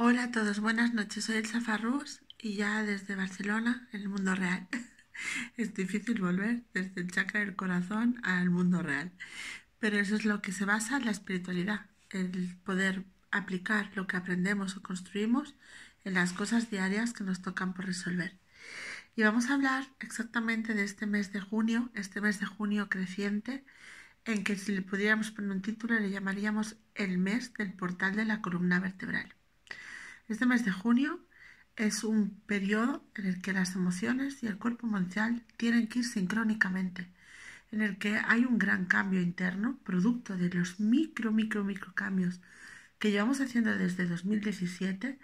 Hola a todos, buenas noches. Soy Elsa Farrús y ya desde Barcelona, en el mundo real. es difícil volver desde el chakra del corazón al mundo real. Pero eso es lo que se basa en la espiritualidad, el poder aplicar lo que aprendemos o construimos en las cosas diarias que nos tocan por resolver. Y vamos a hablar exactamente de este mes de junio, este mes de junio creciente, en que si le pudiéramos poner un título le llamaríamos el mes del portal de la columna vertebral. Este mes de junio es un periodo en el que las emociones y el cuerpo mental tienen que ir sincrónicamente, en el que hay un gran cambio interno, producto de los micro, micro, micro cambios que llevamos haciendo desde 2017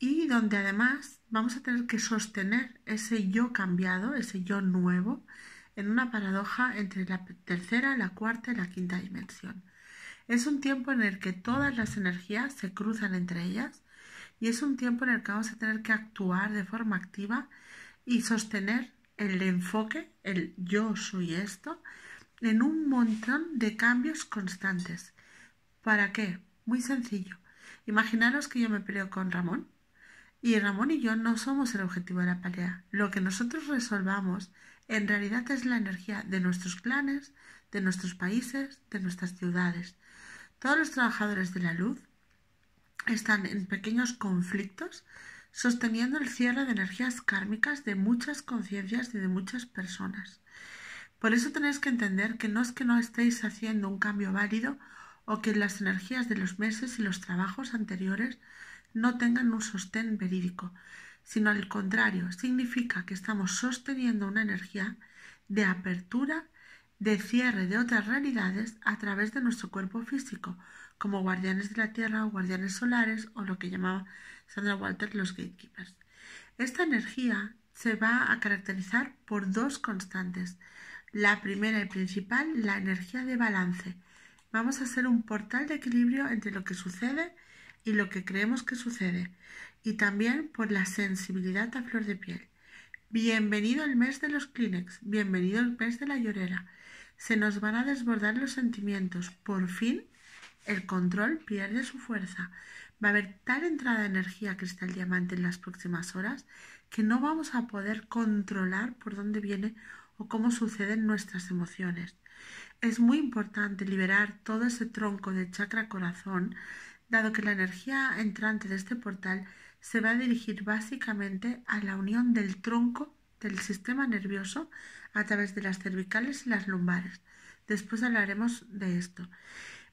y donde además vamos a tener que sostener ese yo cambiado, ese yo nuevo, en una paradoja entre la tercera, la cuarta y la quinta dimensión. Es un tiempo en el que todas las energías se cruzan entre ellas y es un tiempo en el que vamos a tener que actuar de forma activa y sostener el enfoque, el yo soy esto, en un montón de cambios constantes. ¿Para qué? Muy sencillo. Imaginaros que yo me peleo con Ramón y Ramón y yo no somos el objetivo de la pelea. Lo que nosotros resolvamos en realidad es la energía de nuestros clanes, de nuestros países, de nuestras ciudades. Todos los trabajadores de la luz están en pequeños conflictos sosteniendo el cierre de energías kármicas de muchas conciencias y de muchas personas. Por eso tenéis que entender que no es que no estéis haciendo un cambio válido o que las energías de los meses y los trabajos anteriores no tengan un sostén verídico, sino al contrario, significa que estamos sosteniendo una energía de apertura, de cierre de otras realidades a través de nuestro cuerpo físico, como guardianes de la Tierra o guardianes solares o lo que llamaba Sandra Walter los gatekeepers. Esta energía se va a caracterizar por dos constantes. La primera y principal, la energía de balance. Vamos a ser un portal de equilibrio entre lo que sucede y lo que creemos que sucede, y también por la sensibilidad a flor de piel. Bienvenido el mes de los Kleenex, bienvenido el mes de la llorera. Se nos van a desbordar los sentimientos. Por fin el control pierde su fuerza. Va a haber tal entrada de energía cristal diamante en las próximas horas que no vamos a poder controlar por dónde viene o cómo suceden nuestras emociones. Es muy importante liberar todo ese tronco de chakra corazón, dado que la energía entrante de este portal se va a dirigir básicamente a la unión del tronco del sistema nervioso a través de las cervicales y las lumbares. Después hablaremos de esto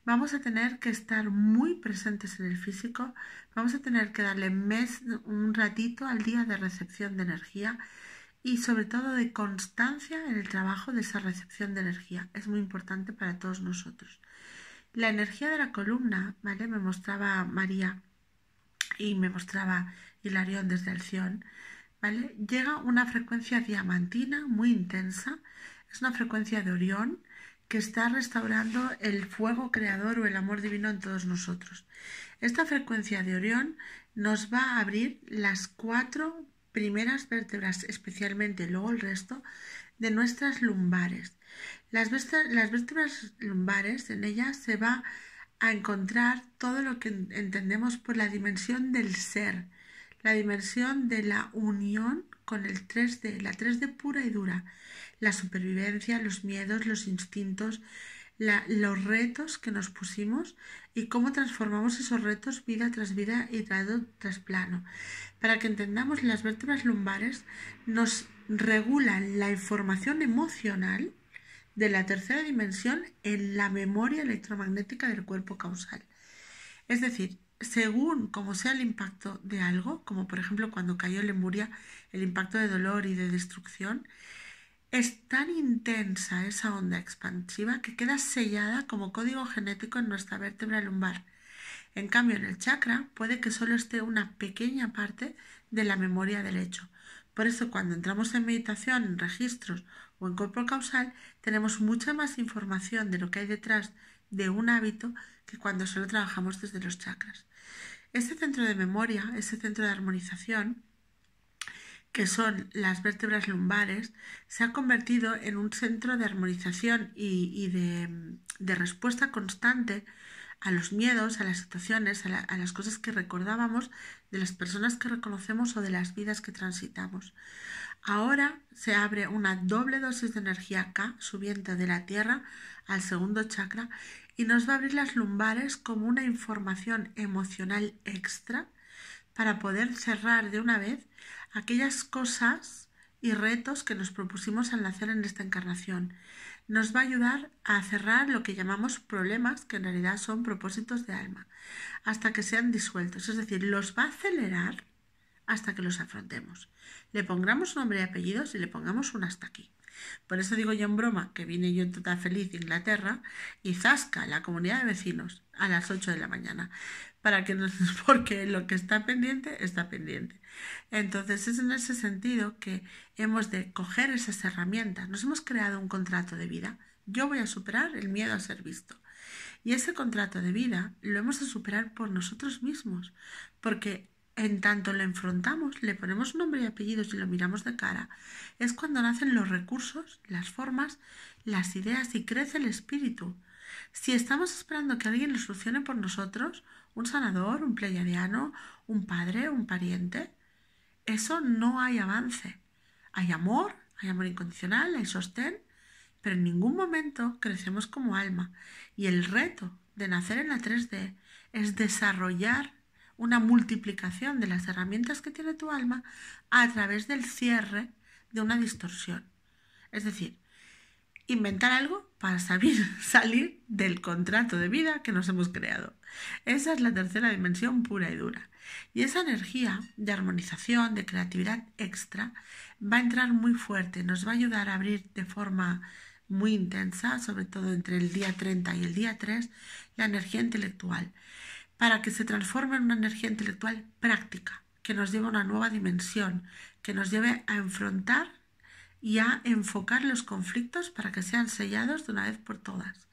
vamos a tener que estar muy presentes en el físico, vamos a tener que darle mes, un ratito al día de recepción de energía y sobre todo de constancia en el trabajo de esa recepción de energía. Es muy importante para todos nosotros. La energía de la columna, ¿vale? Me mostraba María y me mostraba Hilarión desde el Sion, ¿vale? Llega una frecuencia diamantina muy intensa, es una frecuencia de Orión, que está restaurando el fuego creador o el amor divino en todos nosotros. Esta frecuencia de Orión nos va a abrir las cuatro primeras vértebras, especialmente luego el resto, de nuestras lumbares. Las, vértebras lumbares, en ellas se va a encontrar todo lo que entendemos por la dimensión del ser, la dimensión de la unión con el 3D, la 3D pura y dura, la supervivencia, los miedos, los instintos, los retos que nos pusimos y cómo transformamos esos retos vida tras vida y plano tras plano. Para que entendamos, las vértebras lumbares nos regulan la información emocional de la tercera dimensión en la memoria electromagnética del cuerpo causal. Es decir, según como sea el impacto de algo, como por ejemplo cuando cayó Lemuria, el impacto de dolor y de destrucción, es tan intensa esa onda expansiva que queda sellada como código genético en nuestra vértebra lumbar. En cambio, en el chakra puede que solo esté una pequeña parte de la memoria del hecho. Por eso, cuando entramos en meditación, en registros o en cuerpo causal, tenemos mucha más información de lo que hay detrás de un hábito que cuando solo trabajamos desde los chakras. Este centro de memoria, ese centro de armonización, que son las vértebras lumbares, se ha convertido en un centro de armonización y, de, respuesta constante a los miedos, a las situaciones, a, las cosas que recordábamos, de las personas que reconocemos o de las vidas que transitamos. Ahora se abre una doble dosis de energía K subiendo de la Tierra al segundo chakra y nos va a abrir las lumbares como una información emocional extra para poder cerrar de una vez aquellas cosas y retos que nos propusimos al nacer en esta encarnación. Nos va a ayudar a cerrar lo que llamamos problemas, que en realidad son propósitos de alma, hasta que sean disueltos. Es decir, los va a acelerar hasta que los afrontemos. Le pongamos nombre y apellidos y le pongamos un hasta aquí. Por eso digo yo en broma que vine yo en total feliz de Inglaterra y zasca la comunidad de vecinos a las 8 de la mañana para que porque lo que está pendiente está pendiente. Entonces es en ese sentido que hemos de coger esas herramientas. Nos hemos creado un contrato de vida. Yo voy a superar el miedo a ser visto. Y ese contrato de vida lo hemos de superar por nosotros mismos, porque en tanto lo enfrentamos, le ponemos nombre y apellidos y lo miramos de cara, es cuando nacen los recursos, las formas, las ideas y crece el espíritu. Si estamos esperando que alguien lo solucione por nosotros, un sanador, un pleiadiano, un padre, un pariente, eso no hay avance. Hay amor, hay amor incondicional, hay sostén, pero en ningún momento crecemos como alma. Y el reto de nacer en la 3D es desarrollar una multiplicación de las herramientas que tiene tu alma a través del cierre de una distorsión. Es decir, inventar algo para salir del contrato de vida que nos hemos creado. Esa es la tercera dimensión pura y dura. Y esa energía de armonización, de creatividad extra, va a entrar muy fuerte, nos va a ayudar a abrir de forma muy intensa, sobre todo entre el día 30 y el día 3, la energía intelectual, para que se transforme en una energía intelectual práctica, que nos lleve a una nueva dimensión, que nos lleve a enfrentar y a enfocar los conflictos para que sean sellados de una vez por todas.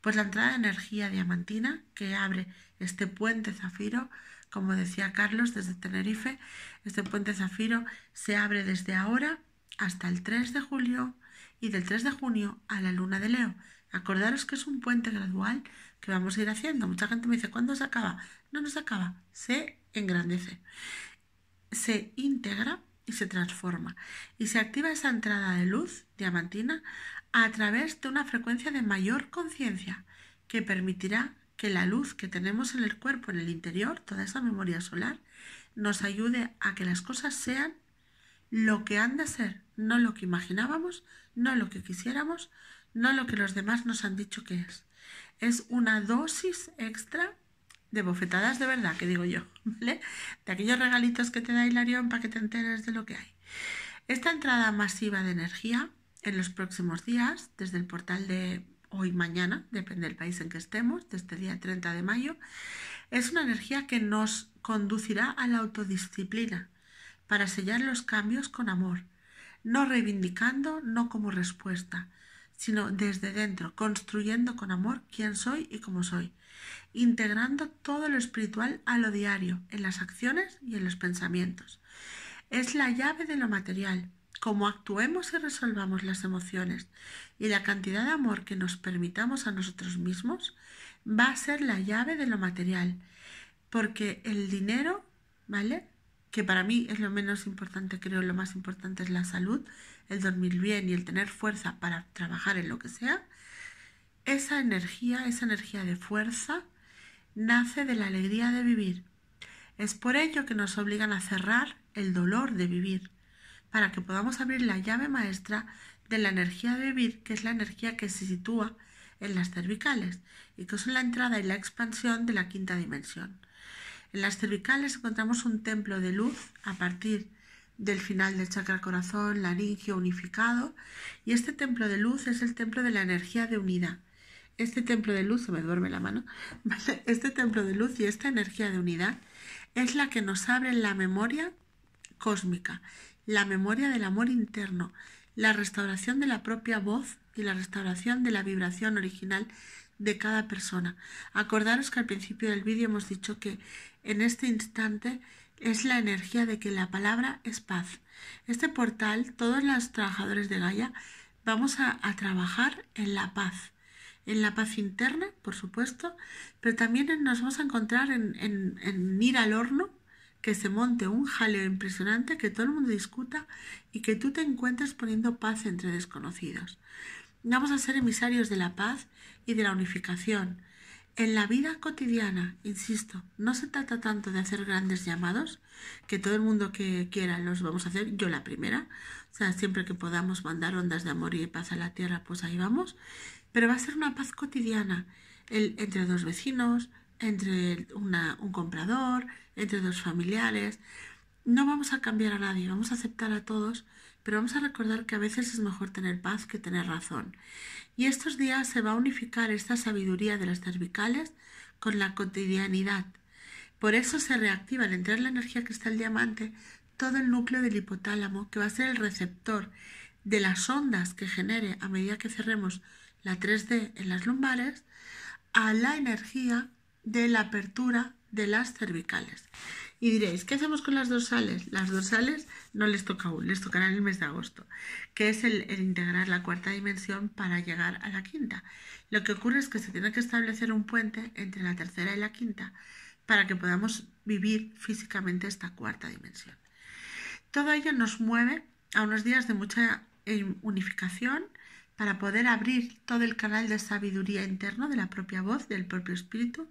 Pues la entrada de energía diamantina que abre este puente zafiro, como decía Carlos desde Tenerife, este puente zafiro se abre desde ahora hasta el 3 de julio y del 3 de junio a la luna de Leo. Acordaros que es un puente gradual que vamos a ir haciendo. Mucha gente me dice, ¿cuándo se acaba? No, nos acaba, se engrandece. Se integra y se transforma y se activa esa entrada de luz diamantina a través de una frecuencia de mayor conciencia que permitirá que la luz que tenemos en el cuerpo, en el interior, toda esa memoria solar, nos ayude a que las cosas sean lo que han de ser, no lo que imaginábamos, no lo que quisiéramos, no lo que los demás nos han dicho que es. Es una dosis extra de bofetadas de verdad, que digo yo, ¿vale? De aquellos regalitos que te da Hilarión para que te enteres de lo que hay. Esta entrada masiva de energía en los próximos días, desde el portal de hoy mañana, depende del país en que estemos, desde el este día 30 de mayo, es una energía que nos conducirá a la autodisciplina para sellar los cambios con amor, no reivindicando, no como respuesta, sino desde dentro, construyendo con amor quién soy y cómo soy, integrando todo lo espiritual a lo diario, en las acciones y en los pensamientos. Es la llave de lo material, cómo actuemos y resolvamos las emociones y la cantidad de amor que nos permitamos a nosotros mismos va a ser la llave de lo material, porque el dinero, ¿vale? que para mí es lo menos importante, creo lo más importante es la salud, el dormir bien y el tener fuerza para trabajar en lo que sea, esa energía, esa energía de fuerza, nace de la alegría de vivir. Es por ello que nos obligan a cerrar el dolor de vivir, para que podamos abrir la llave maestra de la energía de vivir, que es la energía que se sitúa en las cervicales y que son la entrada y la expansión de la quinta dimensión. En las cervicales encontramos un templo de luz a partir del final del chakra corazón, laringio unificado, y este templo de luz es el templo de la energía de unidad. Este templo de luz, se me duerme la mano, este templo de luz y esta energía de unidad es la que nos abre la memoria cósmica, la memoria del amor interno, la restauración de la propia voz y la restauración de la vibración original de cada persona. Acordaros que al principio del vídeo hemos dicho que en este instante es la energía de que la palabra es paz. Este portal, todos los trabajadores de Gaia, vamos a, trabajar en la paz. En la paz interna, por supuesto, pero también nos vamos a encontrar en, en ir al horno, que se monte un jaleo impresionante, que todo el mundo discuta y que tú te encuentres poniendo paz entre desconocidos. Vamos a ser emisarios de la paz y de la unificación en la vida cotidiana, insisto, no se trata tanto de hacer grandes llamados, que todo el mundo que quiera los vamos a hacer, yo la primera, o sea, siempre que podamos mandar ondas de amor y paz a la tierra, pues ahí vamos, pero va a ser una paz cotidiana, el, entre dos vecinos, entre un comprador, entre dos familiares, no vamos a cambiar a nadie, vamos a aceptar a todos pero vamos a recordar que a veces es mejor tener paz que tener razón. Y estos días se va a unificar esta sabiduría de las cervicales con la cotidianidad. Por eso se reactiva al entrar la energía que está el diamante todo el núcleo del hipotálamo, que va a ser el receptor de las ondas que genere a medida que cerremos la 3D en las lumbares, a la energía de la apertura de las cervicales. Y diréis, ¿qué hacemos con las dorsales? Las dorsales no les toca aún, les tocará el mes de agosto, que es el, el, integrar la cuarta dimensión para llegar a la quinta. Lo que ocurre es que se tiene que establecer un puente entre la tercera y la quinta para que podamos vivir físicamente esta cuarta dimensión. Todo ello nos mueve a unos días de mucha eh, unificación para poder abrir todo el canal de sabiduría interno de la propia voz, del propio espíritu,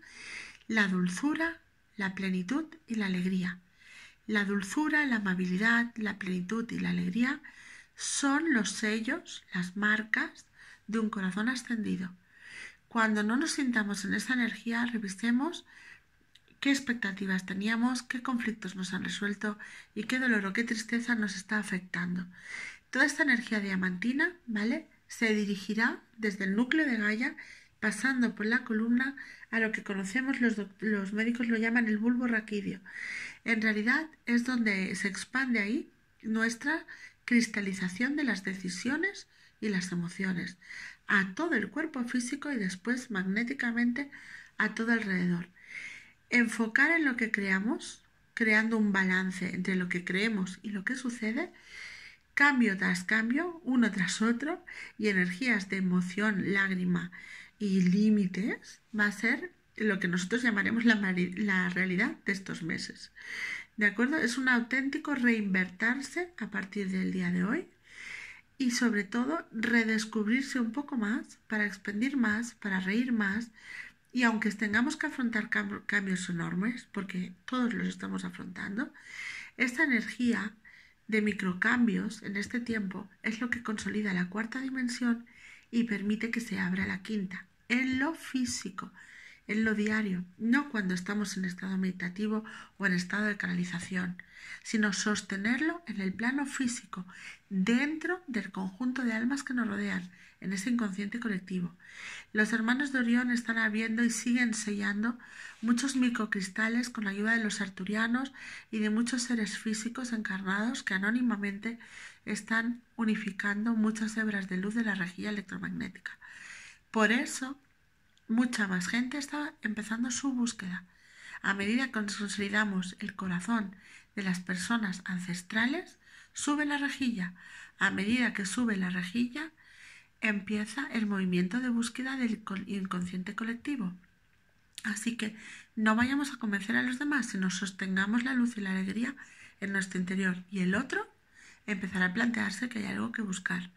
la dulzura, la plenitud y la alegría. La dulzura, la amabilidad, la plenitud y la alegría son los sellos, las marcas de un corazón ascendido. Cuando no nos sintamos en esa energía, revisemos qué expectativas teníamos, qué conflictos nos han resuelto y qué dolor o qué tristeza nos está afectando. Toda esta energía diamantina, ¿vale? Se dirigirá desde el núcleo de Gaia, pasando por la columna a lo que conocemos los, los médicos lo llaman el bulbo raquídeo. En realidad es donde se expande ahí nuestra cristalización de las decisiones y las emociones a todo el cuerpo físico y después magnéticamente a todo alrededor. Enfocar en lo que creamos, creando un balance entre lo que creemos y lo que sucede, cambio tras cambio, uno tras otro, y energías de emoción, lágrima, y límites va a ser lo que nosotros llamaremos la, realidad de estos meses. ¿De acuerdo? Es un auténtico reinvertirse a partir del día de hoy y sobre todo redescubrirse un poco más para expandir más, para reír más y aunque tengamos que afrontar cambios enormes, porque todos los estamos afrontando, esta energía de microcambios en este tiempo es lo que consolida la cuarta dimensión y permite que se abra la quinta en lo físico, en lo diario, no cuando estamos en estado meditativo o en estado de canalización, sino sostenerlo en el plano físico, dentro del conjunto de almas que nos rodean, en ese inconsciente colectivo. Los hermanos de Orión están abriendo y siguen sellando muchos microcristales con la ayuda de los arturianos y de muchos seres físicos encarnados que anónimamente están unificando muchas hebras de luz de la rejilla electromagnética. Por eso, mucha más gente estaba empezando su búsqueda. A medida que consolidamos el corazón de las personas ancestrales, sube la rejilla. A medida que sube la rejilla, empieza el movimiento de búsqueda del inconsciente colectivo. Así que no vayamos a convencer a los demás, sino sostengamos la luz y la alegría en nuestro interior y el otro empezará a plantearse que hay algo que buscar.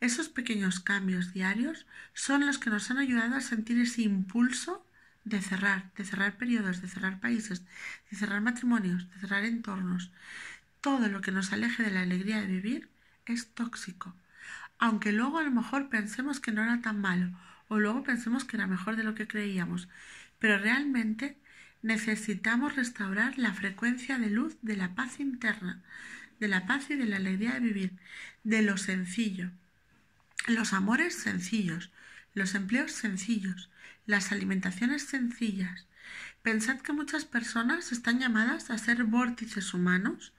Esos pequeños cambios diarios son los que nos han ayudado a sentir ese impulso de cerrar, de cerrar periodos, de cerrar países, de cerrar matrimonios, de cerrar entornos. Todo lo que nos aleje de la alegría de vivir es tóxico. Aunque luego a lo mejor pensemos que no era tan malo o luego pensemos que era mejor de lo que creíamos, pero realmente necesitamos restaurar la frecuencia de luz de la paz interna, de la paz y de la alegría de vivir, de lo sencillo los amores sencillos, los empleos sencillos, las alimentaciones sencillas. Pensad que muchas personas están llamadas a ser vórtices humanos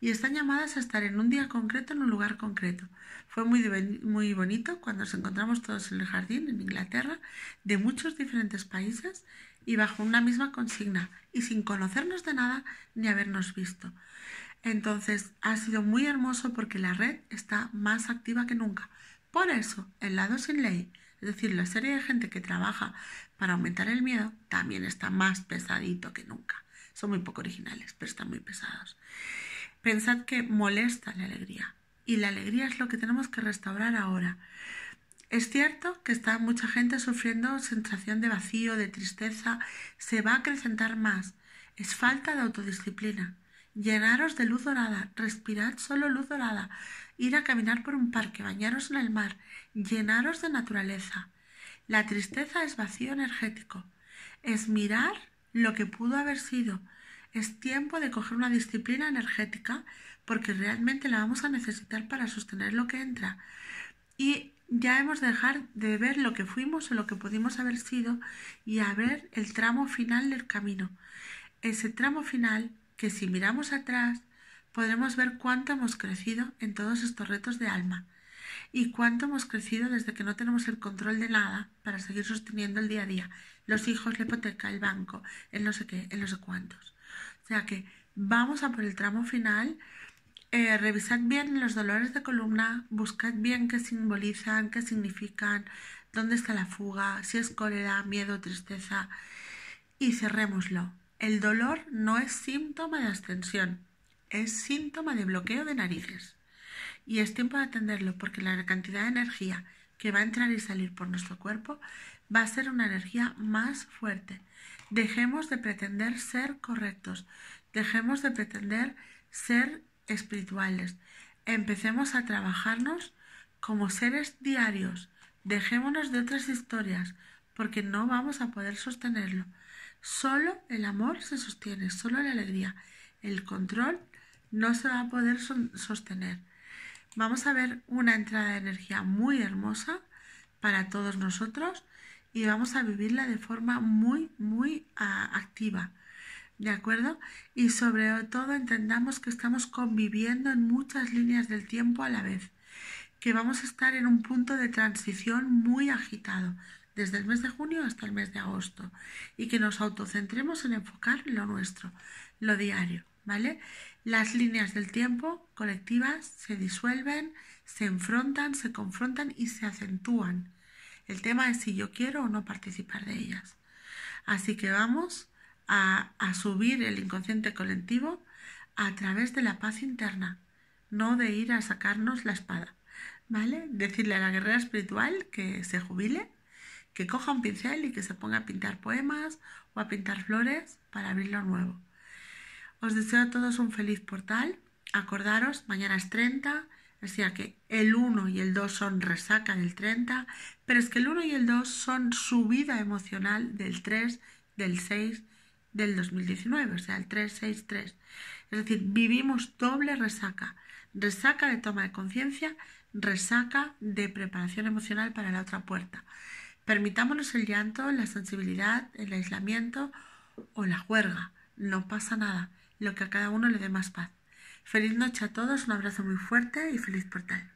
y están llamadas a estar en un día concreto, en un lugar concreto. Fue muy, muy bonito cuando nos encontramos todos en el jardín, en Inglaterra, de muchos diferentes países y bajo una misma consigna y sin conocernos de nada ni habernos visto. Entonces ha sido muy hermoso porque la red está más activa que nunca. Por eso, el lado sin ley, es decir, la serie de gente que trabaja para aumentar el miedo, también está más pesadito que nunca. Son muy poco originales, pero están muy pesados. Pensad que molesta la alegría. Y la alegría es lo que tenemos que restaurar ahora. Es cierto que está mucha gente sufriendo sensación de vacío, de tristeza, se va a acrecentar más. Es falta de autodisciplina llenaros de luz dorada, respirar solo luz dorada, ir a caminar por un parque, bañaros en el mar, llenaros de naturaleza. La tristeza es vacío energético, es mirar lo que pudo haber sido. Es tiempo de coger una disciplina energética porque realmente la vamos a necesitar para sostener lo que entra. Y ya hemos de dejar de ver lo que fuimos o lo que pudimos haber sido y a ver el tramo final del camino. Ese tramo final que si miramos atrás podremos ver cuánto hemos crecido en todos estos retos de alma y cuánto hemos crecido desde que no tenemos el control de nada para seguir sosteniendo el día a día, los hijos, la hipoteca, el banco, el no sé qué, el no sé cuántos. O sea que vamos a por el tramo final. Eh, revisad bien los dolores de columna, buscad bien qué simbolizan, qué significan, dónde está la fuga, si es cólera, miedo, tristeza y cerrémoslo. El dolor no es síntoma de ascensión, es síntoma de bloqueo de narices. Y es tiempo de atenderlo porque la cantidad de energía que va a entrar y salir por nuestro cuerpo va a ser una energía más fuerte. Dejemos de pretender ser correctos, dejemos de pretender ser espirituales. Empecemos a trabajarnos como seres diarios. Dejémonos de otras historias porque no vamos a poder sostenerlo. Solo el amor se sostiene, solo la alegría. El control no se va a poder sostener. Vamos a ver una entrada de energía muy hermosa para todos nosotros y vamos a vivirla de forma muy, muy ah, activa. ¿De acuerdo? Y sobre todo entendamos que estamos conviviendo en muchas líneas del tiempo a la vez, que vamos a estar en un punto de transición muy agitado, desde el mes de junio hasta el mes de agosto y que nos autocentremos en enfocar lo nuestro, lo diario, ¿vale? Las líneas del tiempo colectivas se disuelven, se enfrentan, se confrontan y se acentúan. El tema es si yo quiero o no participar de ellas. Así que vamos a, a subir el inconsciente colectivo a través de la paz interna, no de ir a sacarnos la espada. ¿Vale? Decirle a la guerrera espiritual que se jubile que coja un pincel y que se ponga a pintar poemas o a pintar flores para abrir lo nuevo. Os deseo a todos un feliz portal. Acordaros, mañana es 30, o sea que el 1 y el 2 son resaca del 30, pero es que el 1 y el 2 son subida emocional del 3, del 6, del 2019, o sea, el tres. Es decir, vivimos doble resaca. Resaca de toma de conciencia, resaca de preparación emocional para la otra puerta. Permitámonos el llanto, la sensibilidad, el aislamiento o la juerga. No pasa nada, lo que a cada uno le dé más paz. Feliz noche a todos, un abrazo muy fuerte y feliz portal.